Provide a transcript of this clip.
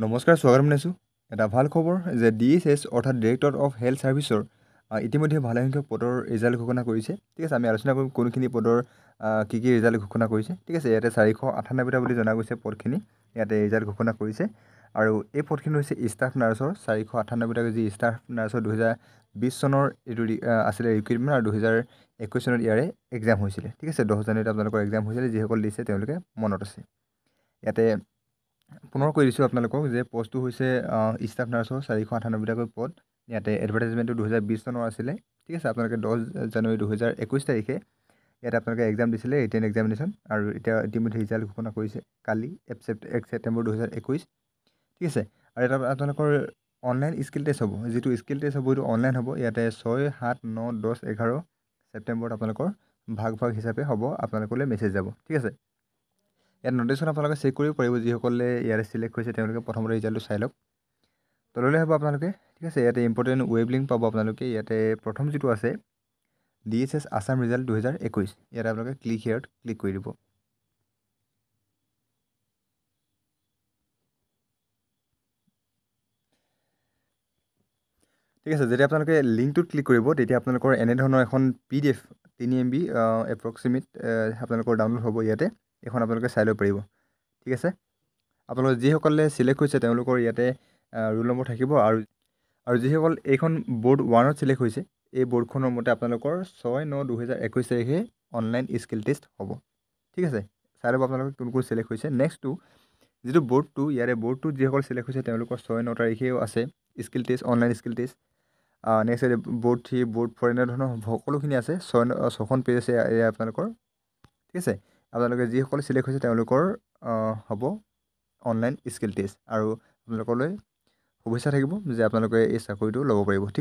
নমস্কাৰ স্বাগতম জনাইছোঁ এটা ভাল খবৰ যে ডি এছ এছ অৰ্থাৎ ডিৰেক্টৰ অফ হেল্থ ছাৰ্ভিচৰ ইতিমধ্যে ভালে সংখ্যক পদৰ ৰিজাল্ট ঘোষণা কৰিছে ঠিক আছে আমি আলোচনা কৰিম কোনখিনি পদৰ কি কি ৰিজাল্ট ঘোষণা কৰিছে ঠিক আছে ইয়াতে চাৰিশ আঠানব্বৈটা বুলি জনা গৈছে পদখিনি ইয়াতে ৰিজাল্ট ঘোষণা কৰিছে আৰু এই পদখিনি হৈছে ষ্টাফ নাৰ্ছৰ চাৰিশ আঠানব্বৈটা যি ষ্টাফ নাৰ্ছৰ দুহেজাৰ বিছ চনৰ এইটো আছিলে ৰিক্ৰুইটমেণ্ট আৰু দুহেজাৰ একৈছ চনত ইয়াৰে এক্সাম হৈছিলে ঠিক আছে দহ জানুৱাৰীত আপোনালোকৰ এক্সাম হৈছিলে যিসকল দিছে তেওঁলোকে মনত আছে ইয়াতে পুনৰ কৈ দিছোঁ আপোনালোকক যে পষ্টটো হৈছে ষ্টাফ নাৰ্ছৰ চাৰিশ আঠানব্বৈটাকৈ পদ ইয়াতে এডভাৰটাইজমেণ্টটো দুহেজাৰ বিছ চনৰ আছিলে ঠিক আছে আপোনালোকে দহ জানুৱাৰী দুহেজাৰ একৈছ তাৰিখে ইয়াতে আপোনালোকে এক্সাম দিছিলে ৰিটেন এক্সামিনেশ্যন আৰু এতিয়া ইতিমধ্যে ৰিজাল্ট ঘোষণা কৰিছে কালি এক ছেপ্ট এক ছেপ্টেম্বৰ দুহেজাৰ একৈছ ঠিক আছে আৰু এটা আপোনালোকৰ অনলাইন স্কিল টেষ্ট হ'ব যিটো স্কিল টেষ্ট হ'ব সেইটো অনলাইন হ'ব ইয়াতে ছয় সাত ন দহ এঘাৰ ছেপ্টেম্বৰত আপোনালোকৰ ভাগ ভাগ হিচাপে হ'ব আপোনালোকলৈ মেছেজ যাব ঠিক আছে ইয়াত নটিছখন আপোনালোকে চেক কৰিব পাৰিব যিসকলে ইয়াৰে চিলেক্ট হৈছে তেওঁলোকে প্ৰথমতে ৰিজাল্টটো চাই লওক তললৈ হ'ব আপোনালোকে ঠিক আছে ইয়াতে ইম্পৰ্টেণ্ট ৱেব লিংক পাব আপোনালোকে ইয়াতে প্ৰথম যিটো আছে D S S Assam result দুহেজাৰ একৈছ ইয়াতে আপোনালোকে ক্লিক হেয়াৰত ক্লিক কৰি দিব ঠিক আছে যেতিয়া আপোনালোকে লিংকটোত ক্লিক কৰিব তেতিয়া আপোনালোকৰ এনেধৰণৰ এখন পি ডি এফ তিনি এম বি এপ্ৰক্সিমেট আপোনালোকৰ ডাউনলোড হ'ব ইয়াতে এইখন আপোনালোকে চাই ল'ব পাৰিব ঠিক আছে আপোনালোকে যিসকলে চিলেক্ট হৈছে তেওঁলোকৰ ইয়াতে ৰোল নম্বৰ থাকিব আৰু আৰু যিসকল এইখন বৰ্ড ওৱানত চিলেক্ট হৈছে এই বৰ্ডখনৰ মতে আপোনালোকৰ ছয় ন দুহেজাৰ একৈছ তাৰিখে অনলাইন স্কিল টেষ্ট হ'ব ঠিক আছে চাই ল'ব আপোনালোকে কোন কোন ছিলেক্ট হৈছে নেক্সটটো যিটো বৰ্ডটো ইয়াৰে বৰ্ডটো যিসকল চিলেক্ট হৈছে তেওঁলোকৰ ছয় ন তাৰিখেও আছে skill test online skill test next আছে বৰ্ড থ্ৰী বৰ্ড ফ'ৰ এনেধৰণৰ সকলোখিনি আছে ছয় ছখন পেজ আছে এয়া আপোনালোকৰ ঠিক আছে আপোনালোকে যিসকলে চিলেক্ট হৈছে তেওঁলোকৰ হ'ব অনলাইন স্কিল টেষ্ট আৰু আপোনালোকলৈ শুভেচ্ছা থাকিব যে আপোনালোকে এই চাকৰিটো ল'ব পাৰিব ঠিক